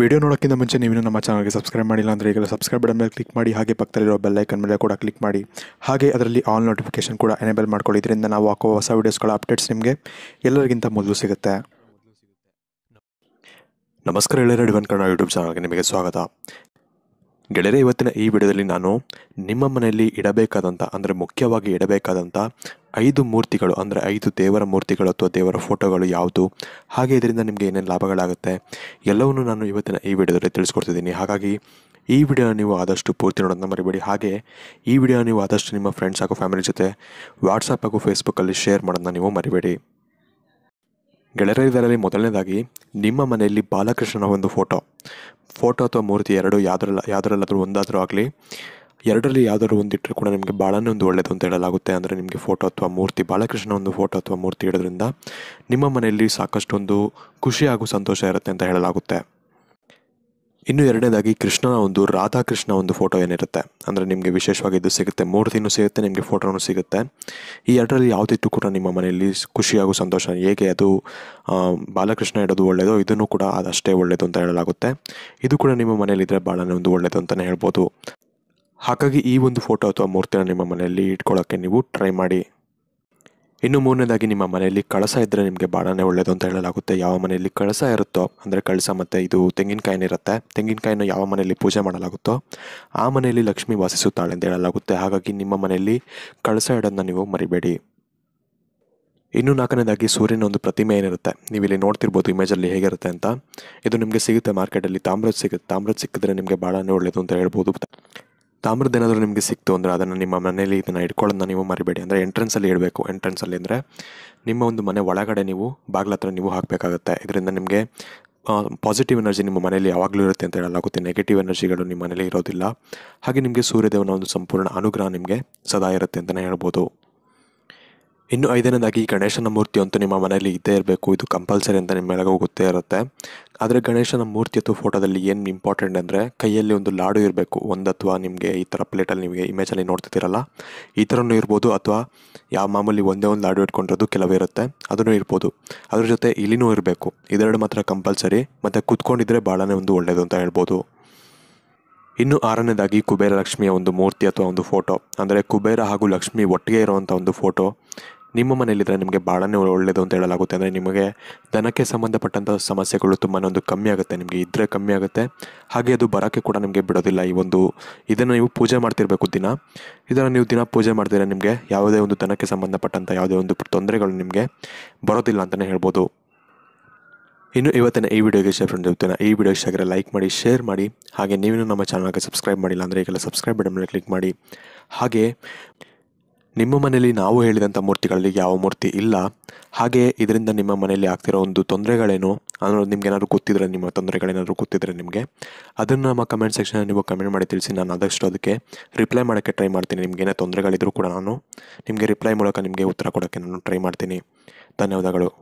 video ನೋಡೋಕ್ಕಿಂತ ಮುಂಚೆ ನೀವು ನಮ್ಮ ಚಾನಲ್ಗೆ ಸಬ್ಸ್ಕ್ರೈಬ್ ಮಾಡಿಲ್ಲ ಅಂದರೆ ಈಗ ಸಬ್ಸ್ಕ್ರೈಬ್ ಬಟನ್ ಮೇಲೆ ಕ್ಲಿಕ್ ಮಾಡಿ ಹಾಗೆ ಪಕ್ಕದಲ್ಲಿರೋ ಐಕನ್ ಮೇಲೆ ಕೂಡ ಕ್ಲಿಕ್ ಮಾಡಿ ಹಾಗೆ ಅದರಲ್ಲಿ ಆಲ್ ನೋಟಿಫಿಕೇಶನ್ ಕೂಡ ಎನೇಬಲ್ ಮಾಡ್ಕೊಳ್ಳಿ ಇದರಿಂದ ನಾವು ಹಾಕೋ ಹೊಸ ವೀಡಿಯೋಸ್ಗಳ ಅಪ್ಡೇಟ್ಸ್ ನಿಮಗೆ ಎಲ್ಲರಿಗಿಂತ ಮೊದಲು ಸಿಗುತ್ತೆ ನಮಸ್ಕಾರ ಎಲ್ಲರೂ ಡಿವನ್ ಕನ್ನಡ ಯೂಟ್ಯೂಬ್ ಚಾನಲ್ಗೆ ನಿಮಗೆ ಸ್ವಾಗತ ಗೆಳೆಯರೆ ಇವತ್ತಿನ ಈ ವಿಡಿಯೋದಲ್ಲಿ ನಾನು ನಿಮ್ಮ ಮನೆಯಲ್ಲಿ ಇಡಬೇಕಾದಂಥ ಅಂದರೆ ಮುಖ್ಯವಾಗಿ ಇಡಬೇಕಾದಂಥ ಐದು ಮೂರ್ತಿಗಳು ಅಂದರೆ ಐದು ದೇವರ ಮೂರ್ತಿಗಳು ಅಥವಾ ದೇವರ ಫೋಟೋಗಳು ಯಾವುದು ಹಾಗೆ ಇದರಿಂದ ನಿಮಗೆ ಏನೇನು ಲಾಭಗಳಾಗುತ್ತೆ ಎಲ್ಲವನ್ನು ನಾನು ಇವತ್ತಿನ ಈ ವಿಡಿಯೋದಲ್ಲಿ ತಿಳಿಸ್ಕೊಡ್ತಿದ್ದೀನಿ ಹಾಗಾಗಿ ಈ ವಿಡಿಯೋ ನೀವು ಆದಷ್ಟು ಪೂರ್ತಿ ನೋಡೋದನ್ನ ಮರಿಬೇಡಿ ಹಾಗೆ ಈ ವಿಡಿಯೋ ನೀವು ಆದಷ್ಟು ನಿಮ್ಮ ಫ್ರೆಂಡ್ಸ್ ಹಾಗೂ ಫ್ಯಾಮಿಲಿ ಜೊತೆ ವಾಟ್ಸಪ್ ಹಾಗೂ ಫೇಸ್ಬುಕ್ಕಲ್ಲಿ ಶೇರ್ ಮಾಡೋದನ್ನ ನೀವು ಮರಿಬೇಡಿ ಗೆಳೆಯರಿದರಲ್ಲಿ ಮೊದಲನೇದಾಗಿ ನಿಮ್ಮ ಮನೆಯಲ್ಲಿ ಬಾಲಕೃಷ್ಣನ ಒಂದು ಫೋಟೋ ಫೋಟೋ ಅಥವಾ ಮೂರ್ತಿ ಎರಡು ಯಾವುದ್ರಲ್ಲ ಯಾವುದರಲ್ಲಾದರೂ ಒಂದಾದರೂ ಆಗಲಿ ಎರಡರಲ್ಲಿ ಯಾವುದಾದ್ರು ಒಂದಿಟ್ಟರೂ ಕೂಡ ನಿಮಗೆ ಭಾಳನೇ ಒಂದು ಒಳ್ಳೆಯದು ಅಂತ ಹೇಳಲಾಗುತ್ತೆ ಅಂದರೆ ನಿಮಗೆ ಫೋಟೋ ಅಥವಾ ಮೂರ್ತಿ ಬಾಲಕೃಷ್ಣ ಒಂದು ಫೋಟೋ ಅಥವಾ ಮೂರ್ತಿ ಇಡೋದ್ರಿಂದ ನಿಮ್ಮ ಮನೆಯಲ್ಲಿ ಸಾಕಷ್ಟೊಂದು ಖುಷಿ ಹಾಗೂ ಸಂತೋಷ ಇರುತ್ತೆ ಅಂತ ಹೇಳಲಾಗುತ್ತೆ ಇನ್ನು ಎರಡನೇದಾಗಿ ಕೃಷ್ಣನ ಒಂದು ರಾಧಾಕೃಷ್ಣ ಒಂದು ಫೋಟೋ ಏನಿರುತ್ತೆ ಅಂದರೆ ನಿಮಗೆ ವಿಶೇಷವಾಗಿ ಇದು ಸಿಗುತ್ತೆ ಮೂರ್ತಿನೂ ಸಿಗುತ್ತೆ ನಿಮಗೆ ಫೋಟೋನೂ ಸಿಗುತ್ತೆ ಈ ಎರಡರಲ್ಲಿ ಯಾವುದಿತ್ತು ಕೂಡ ನಿಮ್ಮ ಮನೆಯಲ್ಲಿ ಖುಷಿಯಾಗೋ ಸಂತೋಷ ಹೇಗೆ ಅದು ಬಾಲಕೃಷ್ಣ ಇಡೋದು ಒಳ್ಳೆಯದು ಇದನ್ನು ಕೂಡ ಅದಷ್ಟೇ ಒಳ್ಳೆಯದು ಅಂತ ಹೇಳಲಾಗುತ್ತೆ ಇದು ಕೂಡ ನಿಮ್ಮ ಮನೆಯಲ್ಲಿದ್ದರೆ ಭಾಳನೇ ಒಂದು ಒಳ್ಳೆಯದು ಅಂತಲೇ ಹೇಳ್ಬೋದು ಹಾಗಾಗಿ ಈ ಒಂದು ಫೋಟೋ ಅಥವಾ ಮೂರ್ತಿನ ನಿಮ್ಮ ಮನೆಯಲ್ಲಿ ಇಟ್ಕೊಳ್ಳೋಕ್ಕೆ ನೀವು ಟ್ರೈ ಮಾಡಿ ಇನ್ನು ಮೂರನೇದಾಗಿ ನಿಮ್ಮ ಮನೆಯಲ್ಲಿ ಕಳಸ ಇದ್ದರೆ ನಿಮಗೆ ಬಹಳನೇ ಒಳ್ಳೆಯದು ಅಂತ ಹೇಳಲಾಗುತ್ತೆ ಯಾವ ಮನೆಯಲ್ಲಿ ಕಳಸ ಇರುತ್ತೋ ಅಂದರೆ ಕಳಸ ಮತ್ತು ಇದು ತೆಂಗಿನಕಾಯಿನಿರುತ್ತೆ ತೆಂಗಿನಕಾಯಿನ ಯಾವ ಮನೆಯಲ್ಲಿ ಪೂಜೆ ಮಾಡಲಾಗುತ್ತೋ ಆ ಮನೆಯಲ್ಲಿ ಲಕ್ಷ್ಮಿ ವಾಸಿಸುತ್ತಾಳೆ ಅಂತ ಹೇಳಲಾಗುತ್ತೆ ಹಾಗಾಗಿ ನಿಮ್ಮ ಮನೆಯಲ್ಲಿ ಕಳಸ ಇಡೋದನ್ನ ನೀವು ಮರಿಬೇಡಿ ಇನ್ನು ನಾಲ್ಕನೇದಾಗಿ ಸೂರ್ಯನ ಒಂದು ಪ್ರತಿಮೆ ಏನಿರುತ್ತೆ ನೀವು ಇಲ್ಲಿ ನೋಡ್ತಿರ್ಬೋದು ಇಮೇಜಲ್ಲಿ ಹೇಗಿರುತ್ತೆ ಅಂತ ಇದು ನಿಮಗೆ ಸಿಗುತ್ತೆ ಮಾರ್ಕೆಟಲ್ಲಿ ತಾಮ್ರದ ಸಿಗುತ್ತೆ ತಾಮ್ರದ ಸಿಕ್ಕಿದ್ರೆ ನಿಮಗೆ ಭಾಳನೇ ಒಳ್ಳೆಯದು ಅಂತ ಹೇಳ್ಬೋದು ತಾಮ್ರದ ಏನಾದರೂ ನಿಮಗೆ ಸಿಕ್ತು ಅಂದರೆ ಅದನ್ನು ನಿಮ್ಮ ಮನೆಯಲ್ಲಿ ಇದನ್ನು ಇಟ್ಕೊಳ್ಳೋದನ್ನ ನೀವು ಮರಿಬೇಡಿ ಅಂದರೆ ಎಂಟ್ರೆನ್ಸಲ್ಲಿ ಇಡಬೇಕು ಎಂಟ್ರೆನ್ಸಲ್ಲಿ ಅಂದರೆ ನಿಮ್ಮ ಒಂದು ಮನೆ ಒಳಗಡೆ ನೀವು ಬಾಗಿಲ ಹತ್ರ ನೀವು ಹಾಕಬೇಕಾಗುತ್ತೆ ಇದರಿಂದ ನಿಮಗೆ ಪಾಸಿಟಿವ್ ಎನರ್ಜಿ ನಿಮ್ಮ ಮನೆಯಲ್ಲಿ ಯಾವಾಗಲೂ ಇರುತ್ತೆ ಅಂತ ಹೇಳಲಾಗುತ್ತೆ ನೆಗೆಟಿವ್ ಎನರ್ಜಿಗಳು ನಿಮ್ಮ ಮನೇಲಿ ಇರೋದಿಲ್ಲ ಹಾಗೆ ನಿಮಗೆ ಸೂರ್ಯದೇವನ ಒಂದು ಸಂಪೂರ್ಣ ಅನುಗ್ರಹ ನಿಮಗೆ ಸದಾ ಇರುತ್ತೆ ಅಂತಲೇ ಹೇಳ್ಬೋದು ಇನ್ನು ಐದನೇದಾಗಿ ಗಣೇಶನ ಮೂರ್ತಿ ಅಂತೂ ನಿಮ್ಮ ಮನೆಯಲ್ಲಿ ಇದ್ದೇ ಇರಬೇಕು ಇದು ಕಂಪಲ್ಸರಿ ಅಂತ ನಿಮ್ಮೆಲ್ಲಗೂ ಗೊತ್ತೇ ಇರುತ್ತೆ ಆದರೆ ಗಣೇಶನ ಮೂರ್ತಿ ಅಥವಾ ಫೋಟೋದಲ್ಲಿ ಏನು ಇಂಪಾರ್ಟೆಂಟ್ ಅಂದರೆ ಕೈಯಲ್ಲಿ ಒಂದು ಲಾಡು ಇರಬೇಕು ಒಂದು ಅಥವಾ ನಿಮಗೆ ಈ ಥರ ಪ್ಲೇಟಲ್ಲಿ ನಿಮಗೆ ಇಮೇಜಲ್ಲಿ ನೋಡ್ತಿದ್ದೀರಲ್ಲ ಈ ಥರನೂ ಇರ್ಬೋದು ಅಥವಾ ಯಾವ ಮಾಮೂಲಿ ಒಂದೇ ಒಂದು ಲಾಡು ಇಟ್ಕೊಂಡಿರೋದು ಕೆಲವೇ ಇರುತ್ತೆ ಅದನ್ನು ಇರ್ಬೋದು ಅದ್ರ ಜೊತೆ ಇಲಿನೂ ಇರಬೇಕು ಇದೆರಡು ಮಾತ್ರ ಕಂಪಲ್ಸರಿ ಮತ್ತು ಕೂತ್ಕೊಂಡಿದ್ರೆ ಭಾಳನೇ ಒಂದು ಒಳ್ಳೆಯದು ಅಂತ ಹೇಳ್ಬೋದು ಇನ್ನು ಆರನೇದಾಗಿ ಕುಬೇರ ಲಕ್ಷ್ಮಿಯ ಒಂದು ಮೂರ್ತಿ ಅಥವಾ ಒಂದು ಫೋಟೋ ಅಂದರೆ ಕುಬೇರ ಹಾಗೂ ಲಕ್ಷ್ಮಿ ಒಟ್ಟಿಗೆ ಇರುವಂಥ ಒಂದು ಫೋಟೋ ನಿಮ್ಮ ಮನೆಯಲ್ಲಿದ್ದರೆ ನಿಮಗೆ ಭಾಳನೇ ಒಳ್ಳೆಯದು ಅಂತ ಹೇಳಲಾಗುತ್ತೆ ಅಂದರೆ ನಿಮಗೆ ದನಕ್ಕೆ ಸಂಬಂಧಪಟ್ಟಂಥ ಸಮಸ್ಯೆಗಳು ತುಂಬಾ ಒಂದು ಕಮ್ಮಿ ಆಗುತ್ತೆ ನಿಮಗೆ ಇದ್ದರೆ ಕಮ್ಮಿ ಆಗುತ್ತೆ ಹಾಗೆ ಅದು ಬರೋಕ್ಕೆ ಕೂಡ ನಿಮಗೆ ಬಿಡೋದಿಲ್ಲ ಈ ಒಂದು ಇದನ್ನು ನೀವು ಪೂಜೆ ಮಾಡ್ತಿರಬೇಕು ದಿನ ಇದನ್ನು ನೀವು ದಿನ ಪೂಜೆ ಮಾಡಿದರೆ ನಿಮಗೆ ಯಾವುದೇ ಒಂದು ದನಕ್ಕೆ ಸಂಬಂಧಪಟ್ಟಂಥ ಯಾವುದೇ ಒಂದು ತೊಂದರೆಗಳು ನಿಮಗೆ ಬರೋದಿಲ್ಲ ಅಂತಲೇ ಹೇಳ್ಬೋದು ಇನ್ನು ಇವತ್ತಿನ ಈ ವಿಡಿಯೋಗೆ ಶೇರ್ ಫ್ರೆಂಡ್ ಇರ್ತೀನಿ ಈ ವಿಡಿಯೋ ಇಷ್ಟ ಆಗಿರೋ ಲೈಕ್ ಮಾಡಿ ಶೇರ್ ಮಾಡಿ ಹಾಗೆ ನೀವೇನು ನಮ್ಮ ಚಾನಲ್ಗೆ ಸಬ್ಸ್ಕ್ರೈಬ್ ಮಾಡಿಲ್ಲ ಅಂದರೆ ಈಗೆಲ್ಲ ಸಬ್ಸ್ಕ್ರೈಬ್ ಬಟನ್ ಮೇಲೆ ಕ್ಲಿಕ್ ಮಾಡಿ ಹಾಗೆ ನಿಮ್ಮ ಮನೆಯಲ್ಲಿ ನಾವು ಹೇಳಿದಂಥ ಮೂರ್ತಿಗಳಲ್ಲಿ ಯಾವ ಮೂರ್ತಿ ಇಲ್ಲ ಹಾಗೆ ಇದರಿಂದ ನಿಮ್ಮ ಮನೆಯಲ್ಲಿ ಆಗ್ತಿರೋ ಒಂದು ತೊಂದರೆಗಳೇನು ಅನ್ನೋದು ನಿಮ್ಗೆ ಏನಾದರೂ ಗೊತ್ತಿದ್ರೆ ನಿಮ್ಮ ತೊಂದರೆಗಳೇನಾದರೂ ಗೊತ್ತಿದ್ರೆ ನಿಮಗೆ ಅದನ್ನು ನಮ್ಮ ಕಮೆಂಟ್ ಸೆಕ್ಷನಲ್ಲಿ ನೀವು ಕಮೆಂಟ್ ಮಾಡಿ ತಿಳಿಸಿ ನಾನು ಆದಷ್ಟು ಅದಕ್ಕೆ ರಿಪ್ಲೈ ಮಾಡೋಕ್ಕೆ ಟ್ರೈ ಮಾಡ್ತೀನಿ ನಿಮ್ಗೆ ಏನೇ ತೊಂದರೆಗಳಿದ್ರೂ ಕೂಡ ನಾನು ನಿಮಗೆ ರಿಪ್ಲೈ ಮೂಲಕ ನಿಮಗೆ ಉತ್ತರ ಕೊಡೋಕ್ಕೆ ನಾನು ಟ್ರೈ ಮಾಡ್ತೀನಿ ಧನ್ಯವಾದಗಳು